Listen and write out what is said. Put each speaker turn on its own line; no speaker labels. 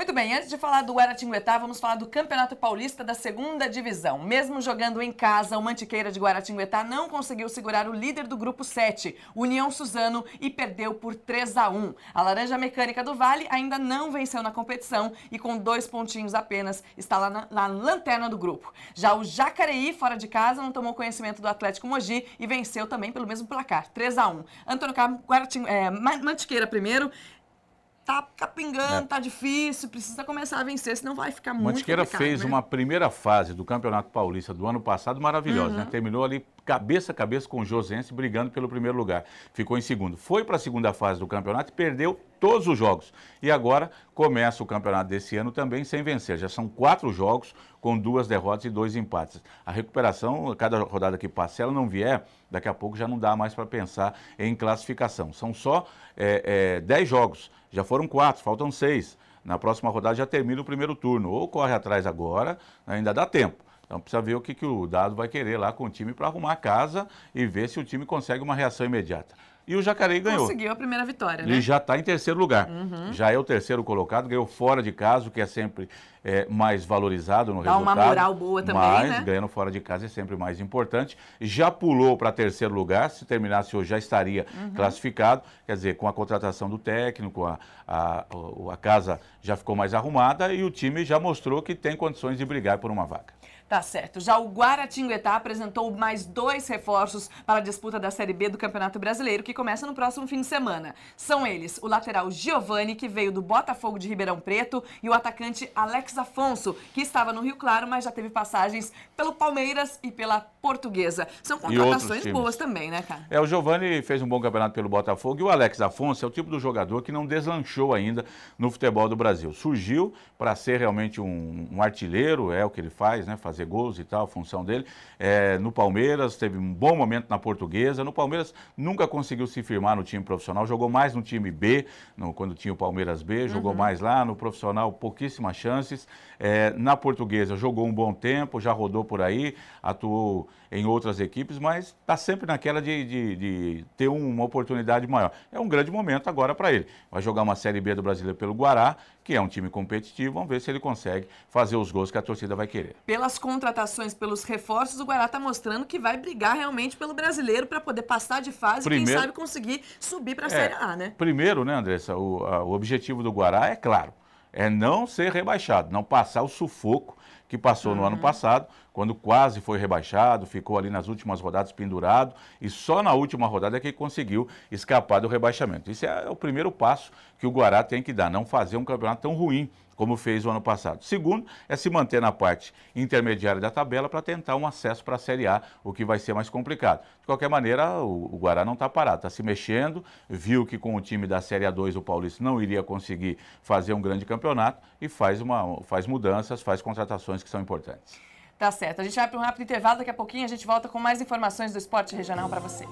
Muito bem, antes de falar do Guaratinguetá, vamos falar do Campeonato Paulista da segunda divisão. Mesmo jogando em casa, o Mantiqueira de Guaratinguetá não conseguiu segurar o líder do grupo 7, União Suzano, e perdeu por 3 a 1. A Laranja Mecânica do Vale ainda não venceu na competição e com dois pontinhos apenas está lá na, na lanterna do grupo. Já o Jacareí, fora de casa, não tomou conhecimento do Atlético Mogi e venceu também pelo mesmo placar, 3 a 1. Antônio Carmo, É, Mantiqueira primeiro, tá capingando é. tá difícil, precisa começar a vencer, senão vai ficar muito Mantiqueira fez né? uma
primeira fase do Campeonato Paulista do ano passado maravilhosa, né? uhum. né? Terminou ali cabeça a cabeça com o Josense brigando pelo primeiro lugar. Ficou em segundo. Foi para a segunda fase do campeonato e perdeu todos os jogos. E agora começa o campeonato desse ano também sem vencer. Já são quatro jogos com duas derrotas e dois empates. A recuperação, cada rodada que passa, se ela não vier, daqui a pouco já não dá mais para pensar em classificação. São só é, é, dez jogos já foram quatro, faltam seis. Na próxima rodada já termina o primeiro turno. Ou corre atrás agora, ainda dá tempo. Então precisa ver o que, que o Dado vai querer lá com o time para arrumar a casa e ver se o time consegue uma reação imediata. E o Jacareí ganhou. Conseguiu
a primeira vitória, né? Ele
já está em terceiro lugar.
Uhum. Já
é o terceiro colocado, ganhou fora de casa, o que é sempre é, mais valorizado no Dá resultado. Dá uma moral boa também, mas, né? ganhando fora de casa é sempre mais importante. Já pulou para terceiro lugar, se terminasse hoje já estaria uhum. classificado. Quer dizer, com a contratação do técnico, a, a, a casa já ficou mais arrumada e o time já mostrou que tem condições de brigar por uma vaga.
Tá certo. Já o Guaratinguetá apresentou mais dois reforços para a disputa da Série B do Campeonato Brasileiro, que começa no próximo fim de semana. São eles o lateral Giovani, que veio do Botafogo de Ribeirão Preto, e o atacante Alex Alex Afonso, que estava no Rio Claro, mas já teve passagens pelo Palmeiras e pela Portuguesa. São contratações boas também, né, cara?
É, o Giovani fez um bom campeonato pelo Botafogo e o Alex Afonso é o tipo do jogador que não deslanchou ainda no futebol do Brasil. Surgiu para ser realmente um, um, artilheiro, é o que ele faz, né? Fazer gols e tal, a função dele. É, no Palmeiras, teve um bom momento na Portuguesa. No Palmeiras, nunca conseguiu se firmar no time profissional, jogou mais no time B, no, quando tinha o Palmeiras B, jogou uhum. mais lá, no profissional, pouquíssimas chances. Soares. É, na portuguesa, jogou um bom tempo, já rodou por aí, atuou em outras equipes, mas está sempre naquela de, de, de ter uma oportunidade maior. É um grande momento agora para ele. Vai jogar uma Série B do Brasileiro pelo Guará, que é um time competitivo. Vamos ver se ele consegue fazer os gols que a torcida vai querer.
Pelas contratações, pelos reforços, o Guará está mostrando que vai brigar realmente pelo brasileiro para poder passar de fase primeiro, e, quem sabe, conseguir subir para a é, Série A, né?
Primeiro, né, Andressa, o, a, o objetivo do Guará é claro é não ser rebaixado, não passar o sufoco que passou uhum. no ano uhum. passado quando quase foi rebaixado, ficou ali nas últimas rodadas pendurado e só na última rodada é que conseguiu escapar do rebaixamento. Isso é, é o primeiro passo que o Guará tem que dar, não fazer um campeonato tão ruim como fez o ano passado. Segundo, é se manter na parte intermediária da tabela para tentar um acesso para a Série A, o que vai ser mais complicado. De qualquer maneira, o, o Guará não está parado, está se mexendo, viu que com o time da Série A2 o Paulista não iria conseguir fazer um grande campeonato e faz, uma, faz mudanças, faz contratações que são importantes.
Tá certo. A gente vai para um rápido intervalo, daqui a pouquinho a gente volta com mais informações do esporte regional para você.